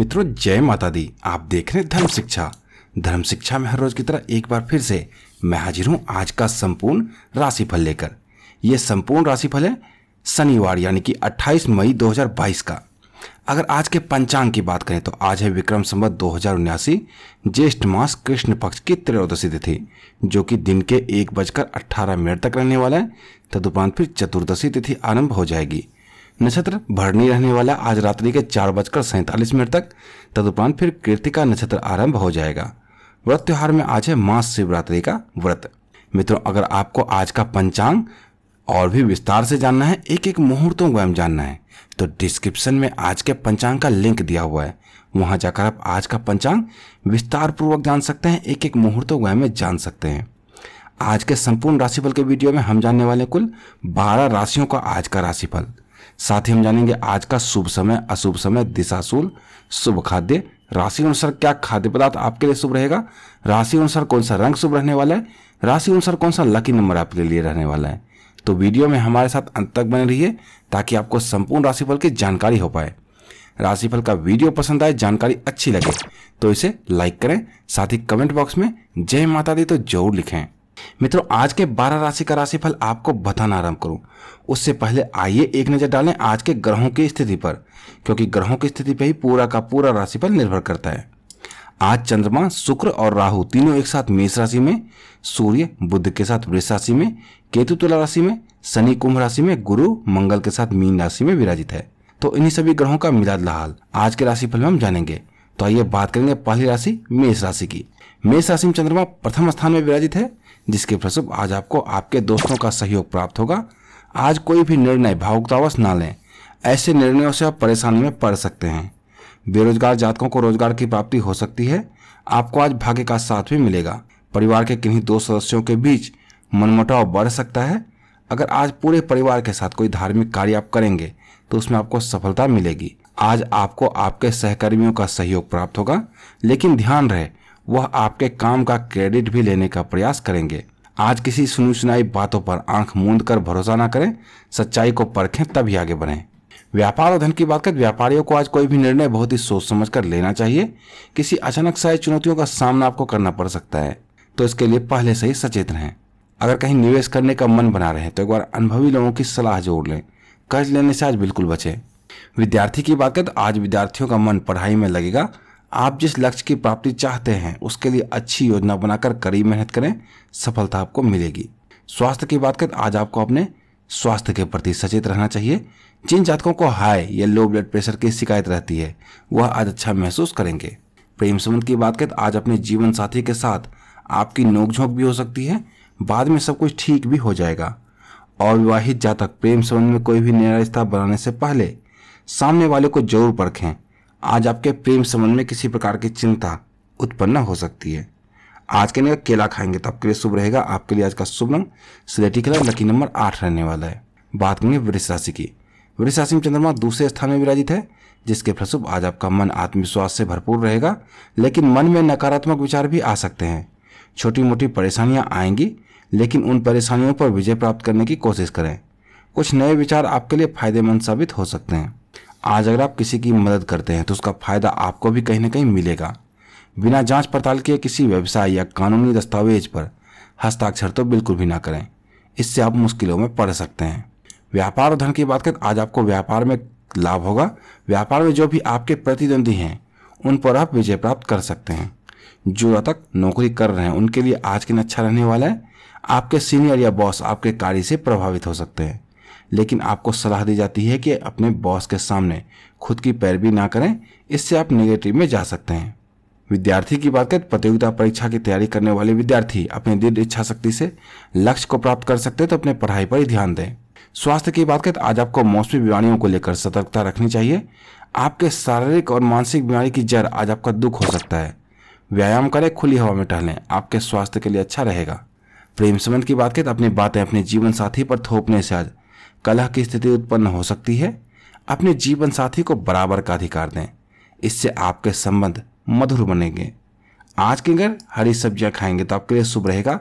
मित्रों जय माता दी आप देख रहे धर्म शिक्षा धर्म शिक्षा में हर रोज की तरह एक बार फिर से मैं हाजिर हूँ आज का संपूर्ण राशिफल लेकर यह संपूर्ण राशिफल है शनिवार यानी कि 28 मई 2022 का अगर आज के पंचांग की बात करें तो आज है विक्रम संवत दो ज्येष्ठ मास कृष्ण पक्ष की त्रयोदशी तिथि जो कि दिन के एक बजकर अट्ठारह मिनट तक रहने वाला है तदुपरांत फिर चतुर्दशी तिथि आरंभ हो जाएगी नक्षत्र भरणी रहने वाला आज रात्रि के चार बजकर सैंतालीस मिनट तक तदुपरांत फिर कृतिका नक्षत्र आरंभ हो जाएगा व्रत त्योहार में आज है मास शिवरात्रि का व्रत मित्रों अगर आपको आज का पंचांग और भी विस्तार से जानना है एक एक मुहूर्तों को हम जानना है तो डिस्क्रिप्शन में आज के पंचांग का लिंक दिया हुआ है वहां जाकर आप आज का पंचांग विस्तार पूर्वक जान सकते हैं एक एक मुहूर्तों को हमें जान सकते हैं आज के संपूर्ण राशिफल के वीडियो में हम जानने वाले कुल 12 राशियों का आज का राशिफल साथ ही हम जानेंगे आज का शुभ समय अशुभ समय दिशाशूल शुभ खाद्य राशि अनुसार क्या खाद्य पदार्थ आपके लिए शुभ रहेगा राशि अनुसार कौन सा रंग शुभ रहने वाला है राशि अनुसार कौन सा लकी नंबर आपके लिए रहने वाला है तो वीडियो में हमारे साथ अंत तक बने रहिए ताकि आपको संपूर्ण राशिफल की जानकारी हो पाए राशिफल का वीडियो पसंद आए जानकारी अच्छी लगे तो इसे लाइक करें साथ ही कमेंट बॉक्स में जय माता दी तो जरूर लिखें मित्रों आज के 12 राशि का राशिफल आपको बताना आरंभ करूं उससे पहले आइए एक नजर डालें आज के ग्रहों की स्थिति पर क्योंकि ग्रहों की स्थिति पर ही पूरा का पूरा राशिफल निर्भर करता है आज चंद्रमा शुक्र और राहु तीनों एक साथ मेष राशि में सूर्य बुद्ध के साथ वृष राशि में केतु तुला राशि में शनि कुंभ राशि में गुरु मंगल के साथ मीन राशि में विराजित है तो इन्हीं सभी ग्रहों का मिलाद लाल आज के राशिफल में हम जानेंगे तो आइए बात करेंगे पहली राशि मेष राशि की मेष राशि में चंद्रमा प्रथम स्थान में विराजित है जिसके फलस्वरूप आज आपको आपके दोस्तों का सहयोग प्राप्त होगा आज कोई भी निर्णय भावुकतावश ना लें ऐसे निर्णयों से आप परेशानी में पड़ सकते हैं बेरोजगार जातकों को रोजगार की प्राप्ति हो सकती है आपको आज भाग्य का साथ भी मिलेगा परिवार के किन्हीं दो सदस्यों के बीच मनमुटाव बढ़ सकता है अगर आज पूरे परिवार के साथ कोई धार्मिक कार्य आप करेंगे तो उसमें आपको सफलता मिलेगी आज आपको आपके सहकर्मियों का सहयोग प्राप्त होगा लेकिन ध्यान रहे वह आपके काम का क्रेडिट भी लेने का प्रयास करेंगे आज किसी सुनी सुनाई बातों पर आंख मूंद कर भरोसा ना करें सच्चाई को परखें तभी आगे बढ़ें व्यापार और धन की बात करें व्यापारियों को आज कोई भी निर्णय बहुत ही सोच समझ कर लेना चाहिए किसी अचानक से चुनौतियों का सामना आपको करना पड़ सकता है तो इसके लिए पहले से ही सचेत रहें अगर कहीं निवेश करने का मन बना रहे तो एक बार अनुभवी लोगों की सलाह जोड़ लें कर्ज लेने से आज बिल्कुल बचें विद्यार्थी की बात करें तो आज विद्यार्थियों का मन पढ़ाई में लगेगा आप जिस लक्ष्य की प्राप्ति चाहते हैं उसके लिए अच्छी योजना बनाकर कड़ी मेहनत करें सफलता आपको मिलेगी स्वास्थ्य की बात करें आज आपको अपने स्वास्थ्य के प्रति सचेत रहना चाहिए जिन जातकों को हाई या लो ब्लड प्रेशर की शिकायत रहती है वह आज अच्छा महसूस करेंगे प्रेम संबंध की बात करें आज अपने जीवन साथी के साथ आपकी नोकझोंक भी हो सकती है बाद में सब कुछ ठीक भी हो जाएगा और विवाहित जातक प्रेम संबंध में कोई भी नया रिश्ता बनाने से पहले सामने वाले को जरूर परखें आज आपके प्रेम संबंध में किसी प्रकार की चिंता उत्पन्न हो सकती है आज के लिए केला खाएंगे तो आपके लिए शुभ रहेगा आपके लिए आज का शुभ रंग स्लेटी कलर लकी नंबर आठ रहने वाला है बात करेंगे वृक्ष राशि की वृक्ष राशि में चंद्रमा दूसरे स्थान में विराजित है जिसके फलस्वरूप आज आपका मन आत्मविश्वास से भरपूर रहेगा लेकिन मन में नकारात्मक विचार भी आ सकते हैं छोटी मोटी परेशानियां आएंगी लेकिन उन परेशानियों पर विजय प्राप्त करने की कोशिश करें कुछ नए विचार आपके लिए फायदेमंद साबित हो सकते हैं आज अगर आप किसी की मदद करते हैं तो उसका फायदा आपको भी कहीं ना कहीं मिलेगा बिना जांच पड़ताल किए किसी व्यवसाय या कानूनी दस्तावेज पर हस्ताक्षर तो बिल्कुल भी ना करें इससे आप मुश्किलों में पड़ सकते हैं व्यापार और धन की बात करें आज आपको व्यापार में लाभ होगा व्यापार में जो भी आपके प्रतिद्वंदी हैं उन पर आप विजय प्राप्त कर सकते हैं जो तक नौकरी कर रहे हैं उनके लिए आज के दिन अच्छा रहने वाला है आपके सीनियर या बॉस आपके कार्य से प्रभावित हो सकते हैं लेकिन आपको सलाह दी जाती है कि अपने बॉस के सामने खुद की पैरवी ना करें इससे आप निगेटिव में जा सकते हैं विद्यार्थी की बात करें प्रतियोगिता परीक्षा की तैयारी करने वाले विद्यार्थी अपनी दृढ़ इच्छा शक्ति से लक्ष्य को प्राप्त कर सकते हैं तो अपने पढ़ाई पर ही ध्यान दें स्वास्थ्य की बात करें आज आपको मौसमी बीमारियों को लेकर सतर्कता रखनी चाहिए आपके शारीरिक और मानसिक बीमारी की जड़ आज आपका दुख हो सकता है व्यायाम करें खुली हवा में टहलें आपके स्वास्थ्य के लिए अच्छा रहेगा प्रेम संबंध की बात करें तो अपनी बातें अपने जीवन साथी पर थोपने से आज कलह की स्थिति उत्पन्न हो सकती है अपने जीवन साथी को बराबर का अधिकार दें इससे आपके संबंध मधुर बनेंगे आज के अगर हरी सब्जियां खाएंगे तो आपके लिए शुभ रहेगा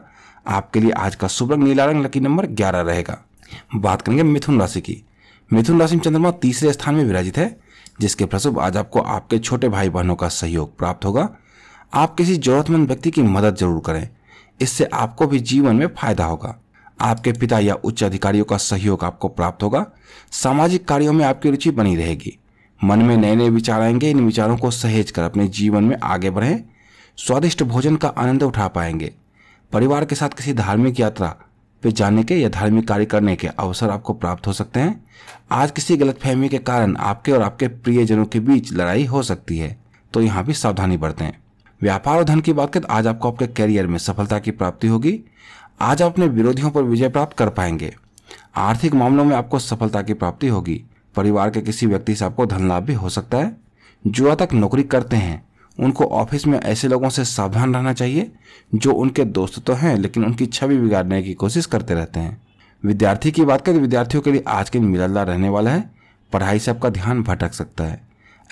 आपके लिए आज का शुभ रंग नीला रंग लकी नंबर ग्यारह रहेगा बात करेंगे मिथुन राशि की मिथुन राशि में चंद्रमा तीसरे स्थान में विराजित है जिसके प्रसुभ आज आपको आपके छोटे भाई बहनों का सहयोग प्राप्त होगा आप किसी जरूरतमंद व्यक्ति की मदद जरूर करें इससे आपको भी जीवन में फायदा होगा आपके पिता या उच्च अधिकारियों का सहयोग आपको प्राप्त होगा सामाजिक कार्यों में आपकी रुचि बनी रहेगी मन में नए नए विचार आएंगे इन विचारों को सहेज कर अपने जीवन में आगे बढ़ें स्वादिष्ट भोजन का आनंद उठा पाएंगे परिवार के साथ किसी धार्मिक यात्रा पे जाने के या धार्मिक कार्य करने के अवसर आपको प्राप्त हो सकते हैं आज किसी गलतफहमी के कारण आपके और आपके प्रियजनों के बीच लड़ाई हो सकती है तो यहाँ भी सावधानी बरतें व्यापार और धन की बात करें आज आपको आपके कैरियर में सफलता की प्राप्ति होगी आज आप अपने विरोधियों पर विजय प्राप्त कर पाएंगे आर्थिक मामलों में आपको सफलता की प्राप्ति होगी परिवार के किसी व्यक्ति से आपको धन लाभ भी हो सकता है जो तक नौकरी करते हैं उनको ऑफिस में ऐसे लोगों से सावधान रहना चाहिए जो उनके दोस्त तो हैं लेकिन उनकी छवि बिगाड़ने की कोशिश करते रहते हैं विद्यार्थी की बात करें तो विद्यार्थियों के लिए आज के दिन मिललदार रहने वाला है पढ़ाई से आपका ध्यान भटक सकता है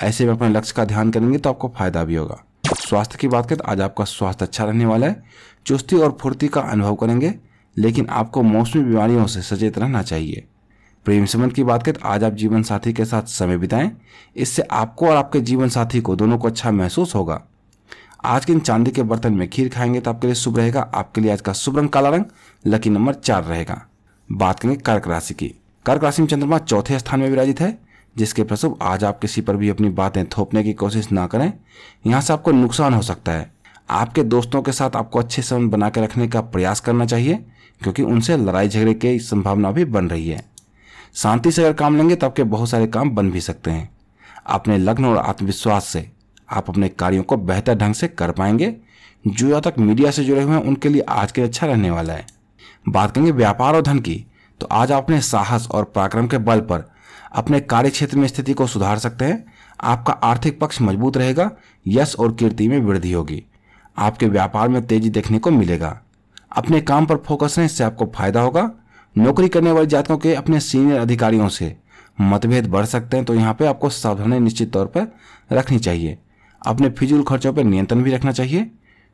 ऐसे में अपने लक्ष्य का ध्यान करेंगे तो आपको फायदा भी होगा स्वास्थ्य की बात करें तो आज आपका स्वास्थ्य अच्छा रहने वाला है चुस्ती और फुर्ती का अनुभव करेंगे लेकिन आपको मौसमी बीमारियों से सचेत रहना चाहिए प्रेम संबंध की बात करें आज आप जीवन साथी के साथ समय बिताएं इससे आपको और आपके जीवन साथी को दोनों को अच्छा महसूस होगा आज के इन चांदी के बर्तन में खीर खाएंगे तो आपके लिए शुभ रहेगा आपके लिए आज का शुभ रंग काला रंग लकी नंबर चार रहेगा बात करेंगे कर्क राशि की कर्क राशि में चंद्रमा चौथे स्थान में विराजित है जिसके प्रसुभ आज आप किसी पर भी अपनी बातें थोपने की कोशिश ना करें यहाँ से आपको नुकसान हो सकता है आपके दोस्तों के साथ आपको अच्छे संबंध बना के रखने का प्रयास करना चाहिए क्योंकि उनसे लड़ाई झगड़े की संभावना भी बन रही है शांति से अगर काम लेंगे तो आपके बहुत सारे काम बन भी सकते हैं अपने लग्न और आत्मविश्वास से आप अपने कार्यों को बेहतर ढंग से कर पाएंगे जो तक मीडिया से जुड़े हुए हैं उनके लिए आज के अच्छा रहने वाला है बात करेंगे व्यापार और धन की तो आज आप अपने साहस और पराक्रम के बल पर अपने कार्य क्षेत्र में स्थिति को सुधार सकते हैं आपका आर्थिक पक्ष मजबूत रहेगा यश और कीर्ति में वृद्धि होगी आपके व्यापार में तेजी देखने को मिलेगा अपने काम पर फोकस रहें इससे आपको फायदा होगा नौकरी करने वाले जातकों के अपने सीनियर अधिकारियों से मतभेद बढ़ सकते हैं तो यहाँ पे आपको सावधानी निश्चित तौर पर रखनी चाहिए अपने फिजूल खर्चों पर नियंत्रण भी रखना चाहिए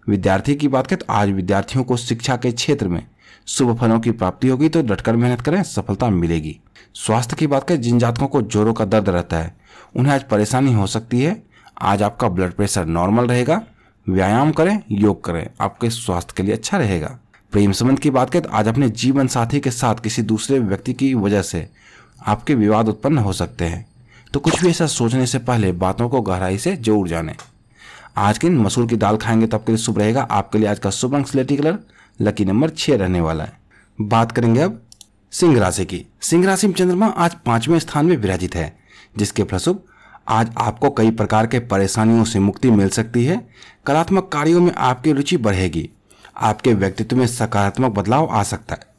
विद्यार्थी की बात करें तो आज विद्यार्थियों को शिक्षा के क्षेत्र में शुभ फलों की प्राप्ति होगी तो डटकर मेहनत करें सफलता मिलेगी स्वास्थ्य की बात करें जिन जातकों को जोरों का दर्द रहता है उन्हें आज परेशानी हो सकती है आज आपका ब्लड प्रेशर नॉर्मल रहेगा व्यायाम करें योग करें आपके स्वास्थ्य के लिए अच्छा रहेगा प्रेम संबंध की बात करें तो आज अपने जीवन साथी के साथ किसी दूसरे व्यक्ति की वजह से आपके विवाद उत्पन्न हो सकते हैं तो कुछ भी ऐसा सोचने से पहले बातों को गहराई से जोड़ जाने आज के दिन मसूर की दाल खाएंगे तो आपके लिए शुभ रहेगा आपके लिए आज का शुभ अंक स्लेटी कलर लकी नंबर छः रहने वाला है बात करेंगे अब सिंह राशि की सिंह राशि में चंद्रमा आज पांचवें स्थान में विराजित है जिसके फलस्वरूप आज आपको कई प्रकार के परेशानियों से मुक्ति मिल सकती है कलात्मक कार्यों में आपकी रुचि बढ़ेगी आपके व्यक्तित्व में सकारात्मक बदलाव आ सकता है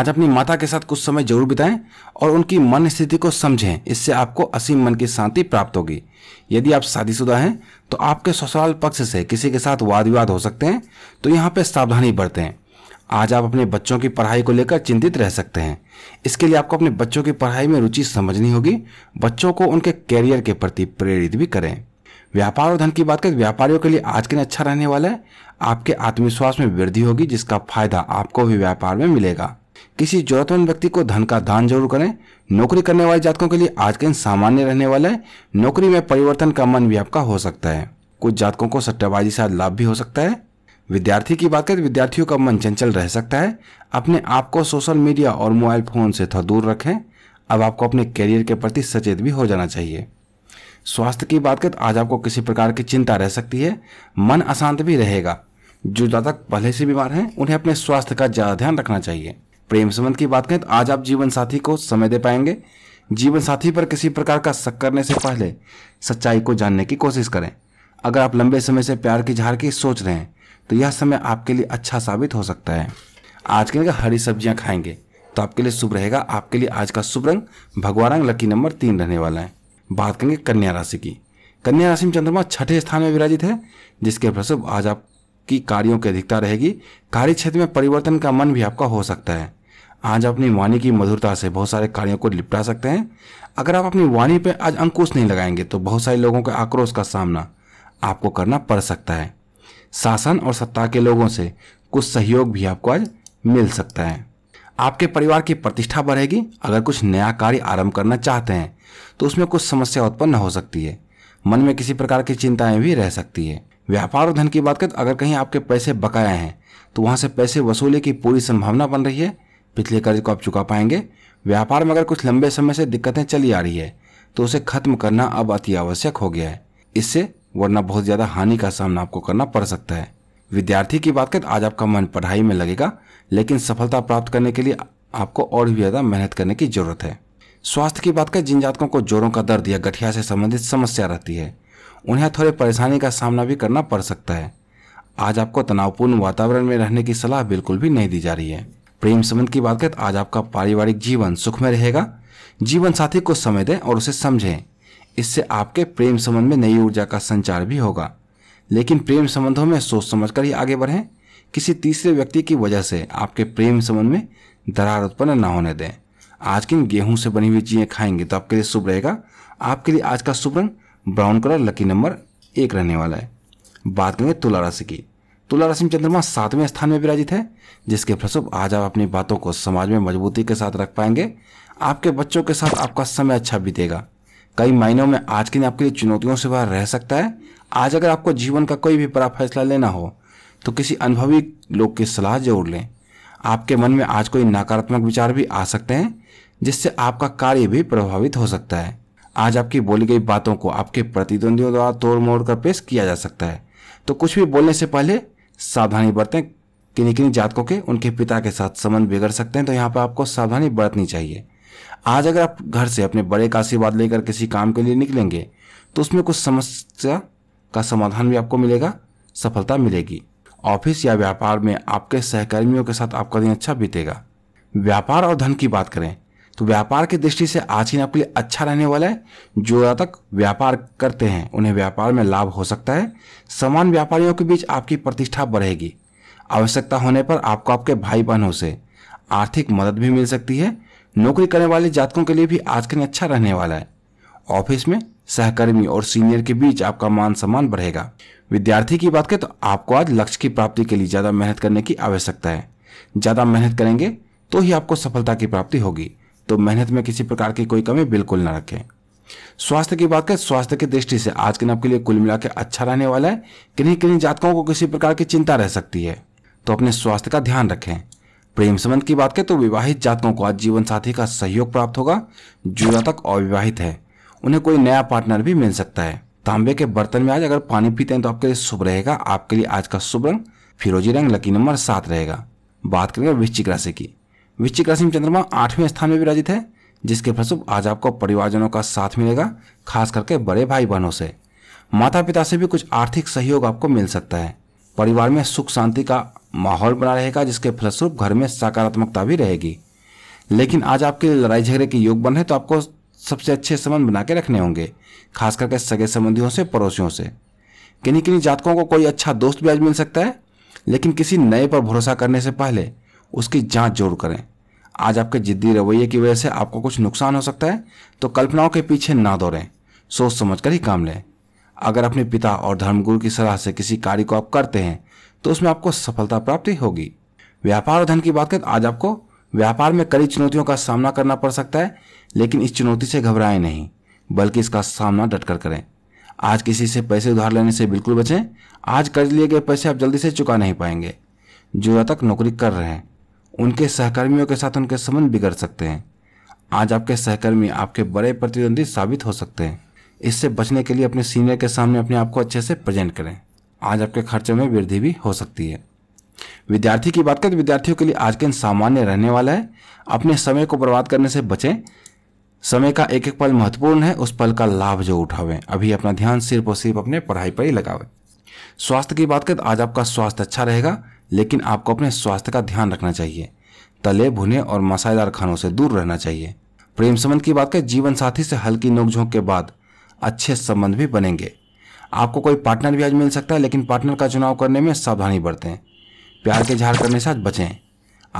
आज अपनी माता के साथ कुछ समय जरूर बिताएं और उनकी मन स्थिति को समझें इससे आपको असीम मन की शांति प्राप्त होगी यदि आप शादीशुदा हैं तो आपके ससुराल पक्ष से किसी के साथ वाद विवाद हो सकते हैं तो यहाँ पर सावधानी बरतें आज आप अपने बच्चों की पढ़ाई को लेकर चिंतित रह सकते हैं इसके लिए आपको अपने बच्चों की पढ़ाई में रुचि समझनी होगी बच्चों को उनके कैरियर के प्रति प्रेरित भी करें व्यापार और धन की बात करें व्यापारियों के लिए आज के दिन अच्छा रहने वाला है आपके आत्मविश्वास में वृद्धि होगी जिसका फायदा आपको भी व्यापार में मिलेगा किसी जरूरतमंद व्यक्ति को धन का दान जरूर करें नौकरी करने वाले जातकों के लिए आज के दिन सामान्य रहने वाला है नौकरी में परिवर्तन का मन भी आपका हो सकता है कुछ जातकों को सट्टेबाजी से लाभ भी हो सकता है विद्यार्थी की बात करें विद्यार्थियों का मन चंचल रह सकता है अपने आप को सोशल मीडिया और मोबाइल फोन से थोड़ा दूर रखें अब आपको अपने करियर के प्रति सचेत भी हो जाना चाहिए स्वास्थ्य की बात करें तो आज आपको किसी प्रकार की चिंता रह सकती है मन अशांत भी रहेगा जो ज़्यादा पहले से बीमार हैं उन्हें अपने स्वास्थ्य का ज़्यादा ध्यान रखना चाहिए प्रेम संबंध की बात करें तो आज आप जीवन साथी को समय दे पाएंगे जीवन साथी पर किसी प्रकार का शक करने से पहले सच्चाई को जानने की कोशिश करें अगर आप लंबे समय से प्यार की झार की सोच रहे हैं तो यह समय आपके लिए अच्छा साबित हो सकता है आज के लिए हरी सब्जियां खाएंगे तो आपके लिए शुभ रहेगा आपके लिए आज का शुभ रंग भगवान रंग लकी नंबर तीन रहने वाला है बात करेंगे कन्या राशि की कन्या राशि में चंद्रमा छठे स्थान में विराजित है जिसके फलस्वरूप आज आपकी कार्यों की अधिकता रहेगी कार्य क्षेत्र में परिवर्तन का मन भी आपका हो सकता है आज अपनी वाणी की मधुरता से बहुत सारे कार्यों को निपटा सकते हैं अगर आप अपनी वाणी पर आज अंकुश नहीं लगाएंगे तो बहुत सारे लोगों के आक्रोश का सामना आपको करना पड़ सकता है शासन और सत्ता के लोगों से कुछ सहयोग भी आपको आज मिल सकता है आपके परिवार की प्रतिष्ठा बढ़ेगी अगर कुछ नया कार्य आरंभ करना चाहते हैं तो उसमें कुछ समस्या उत्पन्न हो सकती है मन में किसी प्रकार की चिंताएं भी रह सकती है व्यापार और धन की बात करें अगर कहीं आपके पैसे बकाया हैं तो वहाँ से पैसे वसूली की पूरी संभावना बन रही है पिछले कर्ज को आप चुका पाएंगे व्यापार में अगर कुछ लंबे समय से दिक्कतें चली आ रही है तो उसे खत्म करना अब अति आवश्यक हो गया है इससे वरना बहुत ज़्यादा हानि का सामना आपको करना पड़ सकता है विद्यार्थी की बात करें आज आपका मन पढ़ाई में लगेगा लेकिन सफलता प्राप्त करने के लिए आपको और भी ज़्यादा मेहनत करने की जरूरत है स्वास्थ्य की बात करें जिन जातकों को जोरों का दर्द या गठिया से संबंधित समस्या रहती है उन्हें थोड़ी परेशानी का सामना भी करना पड़ सकता है आज आपको तनावपूर्ण वातावरण में रहने की सलाह बिल्कुल भी नहीं दी जा रही है प्रेम संबंध की बात करें तो आज आपका पारिवारिक जीवन सुख में रहेगा जीवन साथी को समय दें और उसे समझें इससे आपके प्रेम संबंध में नई ऊर्जा का संचार भी होगा लेकिन प्रेम संबंधों में सोच समझ कर ही आगे बढ़ें किसी तीसरे व्यक्ति की वजह से आपके प्रेम संबंध में दरार उत्पन्न ना होने दें आज किन गेहूं से बनी हुई चीज़ें खाएंगे तो आपके लिए शुभ रहेगा आपके लिए आज का शुभ रंग ब्राउन कलर लकी नंबर एक रहने वाला है बात करेंगे तुला राशि की तुला राशि में चंद्रमा सातवें स्थान में विराजित है जिसके फलस्वरूप आज आप अपनी बातों को समाज में मजबूती के साथ रख पाएंगे आपके बच्चों के साथ आपका समय अच्छा बीतेगा कई मायनों में आज के दिन आपके लिए चुनौतियों से बाहर रह सकता है आज अगर आपको जीवन का कोई भी बड़ा फैसला लेना हो तो किसी अनुभवी लोग की सलाह जरूर लें आपके मन में आज कोई नकारात्मक विचार भी आ सकते हैं जिससे आपका कार्य भी प्रभावित हो सकता है आज आपकी बोली गई बातों को आपके प्रतिद्वंदियों द्वारा तोड़ मोड़ कर पेश किया जा सकता है तो कुछ भी बोलने से पहले सावधानी बरतें किन्हीं किन्हीं जातकों के उनके पिता के साथ संबंध बिगड़ सकते हैं तो यहाँ पर आपको सावधानी बरतनी चाहिए आज अगर आप घर से अपने बड़े का आशीर्वाद लेकर किसी काम के लिए निकलेंगे तो उसमें कुछ समस्या का समाधान भी आपको मिलेगा सफलता मिलेगी ऑफिस या व्यापार में आपके सहकर्मियों के साथ आपका दिन अच्छा बीतेगा व्यापार और धन की बात करें तो व्यापार की दृष्टि से आज ही आपके लिए अच्छा रहने वाला है जो ज्यादा तक व्यापार करते हैं उन्हें व्यापार में लाभ हो सकता है समान व्यापारियों के बीच आपकी प्रतिष्ठा बढ़ेगी आवश्यकता होने पर आपको आपके भाई बहनों से आर्थिक मदद भी मिल सकती है नौकरी करने वाले जातकों के लिए भी आज का दिन अच्छा रहने वाला है ऑफिस में सहकर्मी और सीनियर के बीच आपका मान सम्मान बढ़ेगा विद्यार्थी की बात करें तो आपको आज लक्ष्य की प्राप्ति के लिए ज्यादा मेहनत करने की आवश्यकता है ज्यादा मेहनत करेंगे तो ही आपको सफलता की प्राप्ति होगी तो मेहनत में किसी प्रकार की कोई कमी बिल्कुल न रखें स्वास्थ्य की बात करें स्वास्थ्य की दृष्टि से आज के दिन आपके लिए कुल मिला अच्छा रहने वाला है किन्हीं किन्हीं जातकों को किसी प्रकार की चिंता रह सकती है तो अपने स्वास्थ्य का ध्यान रखें प्रेम संबंध की बात करें तो विवाहित जातकों को आज जीवन साथी का सहयोग प्राप्त होगा जो जातक अविवाहित है उन्हें कोई नया पार्टनर भी मिल सकता है तांबे के बर्तन में आज अगर पानी पीते हैं तो आपके लिए शुभ रहेगा आपके लिए आज का शुभ रंग फिरोजी रंग लकी नंबर सात रहेगा बात करेंगे वृश्चिक राशि की वृश्चिक राशि में चंद्रमा आठवें स्थान में विराजित है जिसके फलस्वरूप आज आपको परिवारजनों का साथ मिलेगा खास करके बड़े भाई बहनों से माता पिता से भी कुछ आर्थिक सहयोग आपको मिल सकता है परिवार में सुख शांति का माहौल बना रहेगा जिसके फलस्वरूप घर में सकारात्मकता भी रहेगी लेकिन आज आपके लड़ाई झगड़े के योग बन है तो आपको सबसे अच्छे संबंध बना के रखने होंगे खास करके सगे संबंधियों से पड़ोसियों से किन्हीं किन्हीं जातकों को कोई अच्छा दोस्त भी आज मिल सकता है लेकिन किसी नए पर भरोसा करने से पहले उसकी जांच जरूर करें आज आपके जिद्दी रवैये की वजह से आपको कुछ नुकसान हो सकता है तो कल्पनाओं के पीछे ना दौड़ें सोच समझ कर ही काम लें अगर अपने पिता और धर्मगुरु की सलाह से किसी कार्य को आप करते हैं तो उसमें आपको सफलता प्राप्ति होगी व्यापार और धन की बात कर आज आपको व्यापार में कड़ी चुनौतियों का सामना करना पड़ सकता है लेकिन इस चुनौती से घबराएं नहीं बल्कि इसका सामना डटकर करें आज किसी से पैसे उधार लेने से बिल्कुल बचें आज कर्ज लिए गए पैसे आप जल्दी से चुका नहीं पाएंगे जो तक नौकरी कर रहे हैं उनके सहकर्मियों के साथ उनके संबंध बिगड़ सकते हैं आज आपके सहकर्मी आपके बड़े प्रतिद्वंदी साबित हो सकते हैं इससे बचने के लिए अपने सीनियर के सामने अपने आप को अच्छे से प्रेजेंट करें आज आपके खर्चों में वृद्धि भी हो सकती है विद्यार्थी की बात करें तो विद्यार्थियों के लिए आज के दिन सामान्य रहने वाला है अपने समय को बर्बाद करने से बचें समय का एक एक पल महत्वपूर्ण है उस पल का लाभ जो उठावें अभी अपना ध्यान सिर्फ और सिर्फ अपने पढ़ाई पर ही लगावें स्वास्थ्य की बात करें तो आज आपका स्वास्थ्य अच्छा रहेगा लेकिन आपको अपने स्वास्थ्य का ध्यान रखना चाहिए तले भुने और मसालेदार खानों से दूर रहना चाहिए प्रेम संबंध की बात करें जीवन साथी से हल्की नोकझोंक के बाद अच्छे संबंध भी बनेंगे आपको कोई पार्टनर भी आज मिल सकता है लेकिन पार्टनर का चुनाव करने में सावधानी बरतें प्यार के झाड़ करने से आज बचें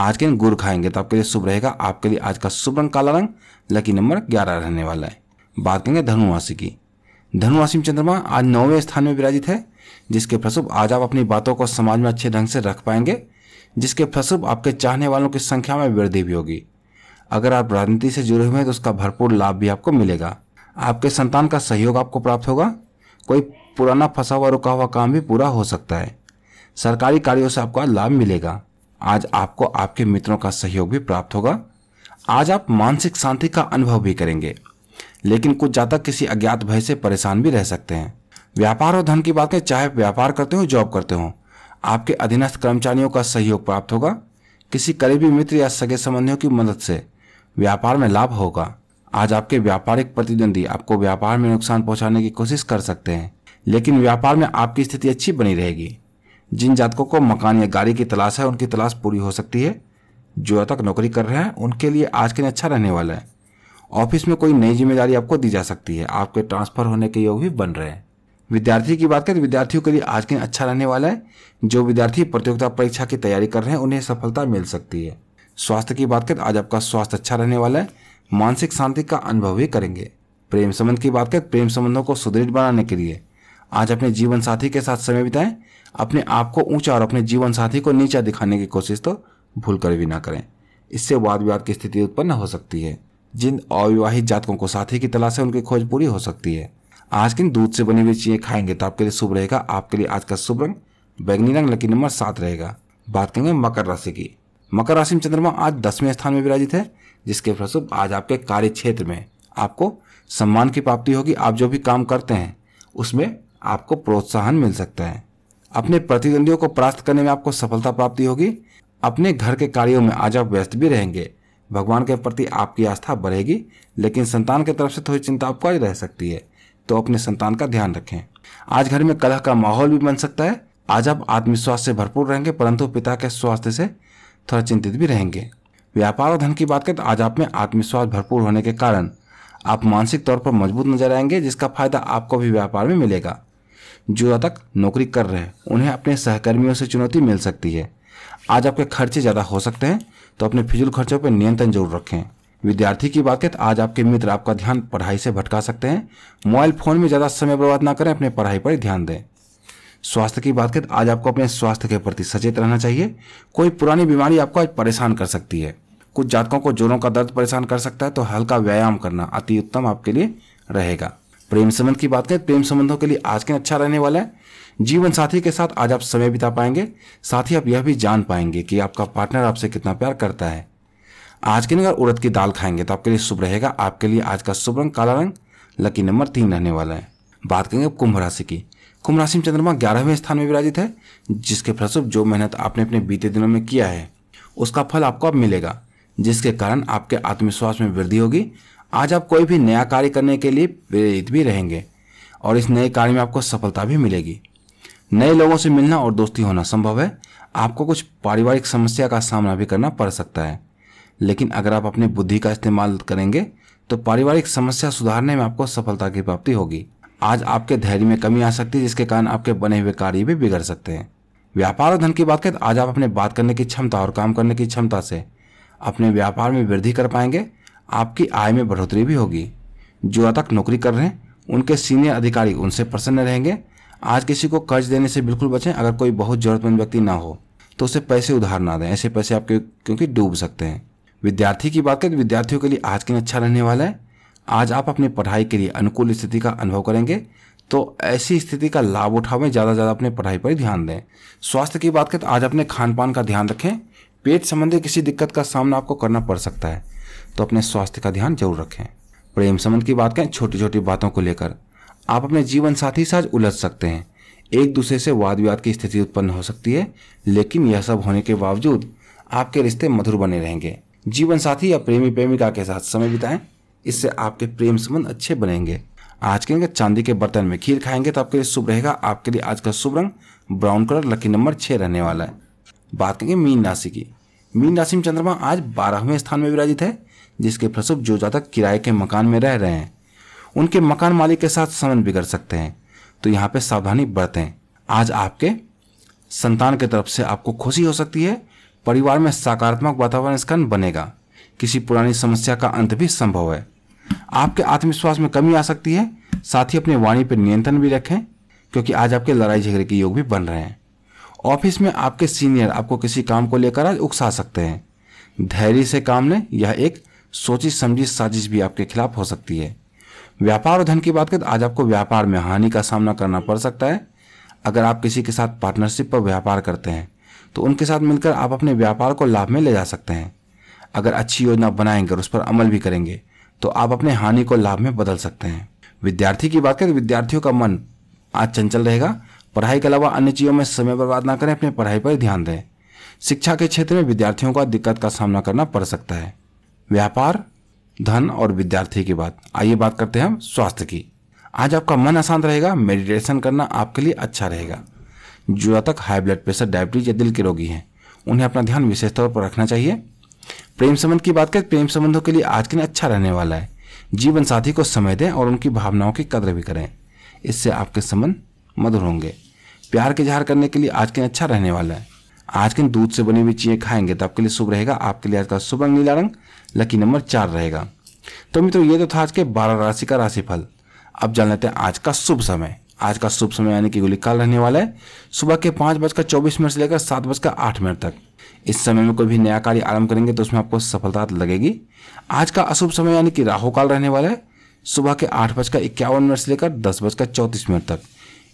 आज के दिन गुड़ खाएंगे तो आपके लिए शुभ रहेगा आपके लिए आज का शुभ रंग काला रंग लकी नंबर ग्यारह रहने वाला है बात करेंगे धनुराशि की धनुराशि में चंद्रमा आज नौवें स्थान में विराजित है जिसके फलस्वरूप आज आप अपनी बातों को समाज में अच्छे ढंग से रख पाएंगे जिसके फलस्वरूप आपके चाहने वालों की संख्या में वृद्धि भी होगी अगर आप राजनीति से जुड़े हुए हैं तो उसका भरपूर लाभ भी आपको मिलेगा आपके संतान का सहयोग आपको प्राप्त होगा कोई पुराना फंसा हुआ रुका हुआ काम भी पूरा हो सकता है सरकारी कार्यों से आपको लाभ मिलेगा आज आपको आपके मित्रों का सहयोग भी प्राप्त होगा आज आप मानसिक शांति का अनुभव भी करेंगे लेकिन कुछ ज्यादा किसी अज्ञात भय से परेशान भी रह सकते हैं व्यापार और धन की बात करें चाहे व्यापार करते हो जॉब करते हो आपके अधीनस्थ कर्मचारियों का सहयोग प्राप्त होगा किसी करीबी मित्र या सगे संबंधियों की मदद से व्यापार में लाभ होगा आज आपके व्यापारिक प्रतिद्वंदी आपको व्यापार में नुकसान पहुंचाने की कोशिश कर सकते हैं लेकिन व्यापार में आपकी स्थिति अच्छी बनी रहेगी जिन जातकों को मकान या गाड़ी की तलाश है उनकी तलाश पूरी हो सकती है जो तक नौकरी कर रहे हैं उनके लिए आज के दिन अच्छा रहने वाला है ऑफिस में कोई नई जिम्मेदारी आपको दी जा सकती है आपके ट्रांसफर होने के योग भी बन रहे हैं विद्यार्थी की बात करें विद्यार्थियों के लिए आज के दिन अच्छा रहने वाला है जो विद्यार्थी प्रतियोगिता परीक्षा की तैयारी कर रहे हैं उन्हें सफलता मिल सकती है स्वास्थ्य की बात करें आज आपका स्वास्थ्य अच्छा रहने वाला है मानसिक शांति का अनुभव भी करेंगे प्रेम संबंध की बात करें प्रेम संबंधों को सुदृढ़ बनाने के लिए आज अपने जीवन साथी के साथ समय बिताएं अपने आप को ऊंचा और अपने जीवन साथी को नीचा दिखाने की कोशिश तो भूल कर भी ना करें इससे वाद विवाद की स्थिति उत्पन्न हो सकती है जिन अविवाहित जातकों को साथी की तलाश है उनकी खोज पूरी हो सकती है आज किन दूध से बनी हुई चीजें खाएंगे तो आपके लिए शुभ रहेगा आपके लिए आज का शुभ रंग बैगनी रंग लकी नंबर सात रहेगा बात करेंगे मकर राशि की मकर राशि में चंद्रमा आज दसवें स्थान में विराजित है जिसके फलस्वरूप आज आपके कार्य क्षेत्र में आपको सम्मान की प्राप्ति होगी आप जो भी काम करते हैं उसमें आपको प्रोत्साहन मिल सकता है अपने प्रतिद्वंदियों को परास्त करने में आपको सफलता प्राप्ति होगी अपने घर के कार्यों में आज आप व्यस्त भी रहेंगे भगवान के प्रति आपकी आस्था बढ़ेगी लेकिन संतान की तरफ से थोड़ी चिंता आपको आज रह सकती है तो अपने संतान का ध्यान रखें आज घर में कलह का माहौल भी बन सकता है आज आप आत्मविश्वास से भरपूर रहेंगे परंतु पिता के स्वास्थ्य से थोड़ा चिंतित भी रहेंगे व्यापार और धन की बात करें तो आज आप में आत्मविश्वास भरपूर होने के कारण आप मानसिक तौर पर मजबूत नजर आएंगे जिसका फायदा आपको भी व्यापार में मिलेगा जो तक नौकरी कर रहे हैं उन्हें अपने सहकर्मियों से चुनौती मिल सकती है आज आपके खर्चे ज़्यादा हो सकते हैं तो अपने फिजूल खर्चों पर नियंत्रण जरूर रखें विद्यार्थी की बात करें तो आज आपके मित्र आपका ध्यान पढ़ाई से भटका सकते हैं मोबाइल फ़ोन में ज़्यादा समय बर्बाद ना करें अपने पढ़ाई पर ध्यान दें स्वास्थ्य की बात करें तो आज आपको अपने स्वास्थ्य के प्रति सचेत रहना चाहिए कोई पुरानी बीमारी आपको आज परेशान कर सकती है कुछ जातकों को जोड़ों का दर्द परेशान कर सकता है तो हल्का व्यायाम करना अति उत्तम आपके लिए रहेगा प्रेम संबंध की बात करें प्रेम संबंधों के लिए आज के अच्छा रहने वाला है जीवन साथी के साथ आज आप समय बिता पाएंगे साथ ही आप यह भी जान पाएंगे कि आपका पार्टनर आपसे कितना प्यार करता है आज के दिन अगर उड़द की दाल खाएंगे तो आपके लिए शुभ रहेगा आपके लिए आज का शुभ रंग काला रंग लकी नंबर तीन रहने वाला है बात करेंगे अब कुंभ राशि की कुंभ राशि में चंद्रमा ग्यारहवें स्थान में विराजित है जिसके फलस्वरूप जो मेहनत आपने अपने बीते दिनों में किया है उसका फल आपको अब मिलेगा जिसके कारण आपके आत्मविश्वास में वृद्धि होगी आज आप कोई भी नया कार्य करने के लिए प्रेरित भी रहेंगे और इस नए कार्य में आपको सफलता भी मिलेगी नए लोगों से मिलना और दोस्ती होना संभव है आपको कुछ पारिवारिक समस्या का सामना भी करना पड़ सकता है लेकिन अगर आप अपनी बुद्धि का इस्तेमाल करेंगे तो पारिवारिक समस्या सुधारने में आपको सफलता की प्राप्ति होगी आज आपके धैर्य में कमी आ सकती है जिसके कारण आपके बने हुए कार्य भी बिगड़ सकते हैं व्यापार और धन की बात करें तो आज आप अपने बात करने की क्षमता और काम करने की क्षमता से अपने व्यापार में वृद्धि कर पाएंगे आपकी आय में बढ़ोतरी भी होगी जो तक नौकरी कर रहे हैं उनके सीनियर अधिकारी उनसे प्रसन्न रहेंगे आज किसी को कर्ज देने से बिल्कुल बचें अगर कोई बहुत जरूरतमंद व्यक्ति ना हो तो उसे पैसे उधार ना दें ऐसे पैसे आपके क्योंकि डूब सकते हैं विद्यार्थी की बात करें विद्यार्थियों के लिए आज दिन अच्छा रहने वाला है आज आप अपनी पढ़ाई के लिए अनुकूल स्थिति का अनुभव करेंगे तो ऐसी स्थिति का लाभ उठावें ज़्यादा ज़्यादा अपने पढ़ाई पर ध्यान दें स्वास्थ्य की बात करें तो आज अपने खान पान का ध्यान रखें पेट संबंधी किसी दिक्कत का सामना आपको करना पड़ सकता है तो अपने स्वास्थ्य का ध्यान जरूर रखें प्रेम संबंध की बात करें छोटी छोटी बातों को लेकर आप अपने जीवन साथी साथ उलझ सकते हैं एक दूसरे से वाद विवाद की स्थिति उत्पन्न हो सकती है लेकिन यह सब होने के बावजूद आपके रिश्ते मधुर बने रहेंगे जीवन साथी या प्रेमी प्रेमिका के साथ समय बिताएं इससे आपके प्रेम संबंध अच्छे बनेंगे आज के चांदी के बर्तन में खीर खाएंगे तो आपके लिए शुभ रहेगा आपके लिए आज का शुभ रंग ब्राउन कलर लकी नंबर छह रहने वाला है बात करेंगे मीन राशि की मीन राशि में चंद्रमा आज बारहवें स्थान में विराजित है जिसके फलस्वरूप जो ज़्यादा किराए के मकान में रह रहे हैं उनके मकान मालिक के साथ संबंध बिगड़ सकते हैं तो यहाँ पे सावधानी बरतें आज आपके संतान की तरफ से आपको खुशी हो सकती है परिवार में सकारात्मक वातावरण इसका बनेगा किसी पुरानी समस्या का अंत भी संभव है आपके आत्मविश्वास में कमी आ सकती है साथ ही अपनी वाणी पर नियंत्रण भी रखें क्योंकि आज आपके लड़ाई झगड़े के योग भी बन रहे हैं ऑफिस में आपके सीनियर आपको किसी काम को लेकर आज उकसा सकते हैं धैर्य से काम लें यह एक सोची समझी साजिश भी आपके खिलाफ हो सकती है व्यापार और धन की बात करें तो आज आपको व्यापार में हानि का सामना करना पड़ सकता है अगर आप किसी के साथ पार्टनरशिप पर व्यापार करते हैं तो उनके साथ मिलकर आप अपने व्यापार को लाभ में ले जा सकते हैं अगर अच्छी योजना बनाएंगे और उस पर अमल भी करेंगे तो आप अपने हानि को लाभ में बदल सकते हैं विद्यार्थी की बात करें विद्यार्थियों का मन आज चंचल रहेगा पढ़ाई के अलावा अन्य चीज़ों में समय बर्बाद ना करें अपने पढ़ाई पर ध्यान दें शिक्षा के क्षेत्र में विद्यार्थियों का दिक्कत का सामना करना पड़ सकता है व्यापार धन और विद्यार्थी की बात आइए बात करते हैं हम स्वास्थ्य की आज आपका मन अशांत रहेगा मेडिटेशन करना आपके लिए अच्छा रहेगा जो तक हाई ब्लड प्रेशर डायबिटीज या दिल के रोगी हैं उन्हें अपना ध्यान विशेष तौर पर रखना चाहिए प्रेम संबंध की बात करें प्रेम संबंधों के लिए आज के दिन अच्छा रहने वाला है जीवन साथी को समय दें और उनकी भावनाओं की कदर भी करें इससे आपके संबंध मधुर होंगे प्यार के जहार करने के लिए आज के दिन अच्छा रहने वाला है आज के दूध से बनी हुई चीजें खाएंगे तो आपके लिए शुभ रहेगा आपके लिए आज का शुभ रंग नीला रंग लकी नंबर चार रहेगा तो मित्रों ये तो था आज के बारह राशि का राशिफल अब जान लेते हैं आज का शुभ समय आज का शुभ समय यानी कि गुलिकाल रहने वाला है सुबह के पांच बजकर चौबीस मिनट से लेकर सात बजकर आठ मिनट तक इस समय में कोई भी नया कार्य आरंभ करेंगे तो उसमें आपको सफलता लगेगी आज का अशुभ समय यानी कि राहु काल रहने वाला है सुबह के आठ बजकर इक्यावन मिनट से लेकर दस बजकर चौंतीस मिनट तक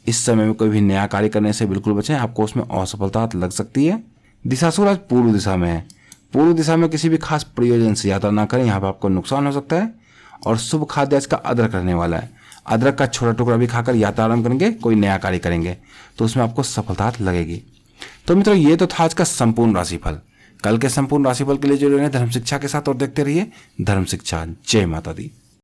इस समय में कोई भी नया कार्य करने से बिल्कुल बचें आपको उसमें असफलता लग सकती है दिशा सूरज पूर्व दिशा में है पूर्व दिशा में किसी भी खास प्रयोजन से यात्रा ना करें यहाँ पर आपको नुकसान हो सकता है और शुभ खाद्य आज का अदरक रहने वाला है अदरक का छोटा टुकड़ा भी खाकर यात्रा आरंभ करेंगे कोई नया कार्य करेंगे तो उसमें आपको सफलता लगेगी तो मित्रों ये तो था आज का संपूर्ण राशिफल कल के संपूर्ण राशिफल के लिए जुड़े रहे धर्म शिक्षा के साथ और देखते रहिए धर्म शिक्षा जय माता दी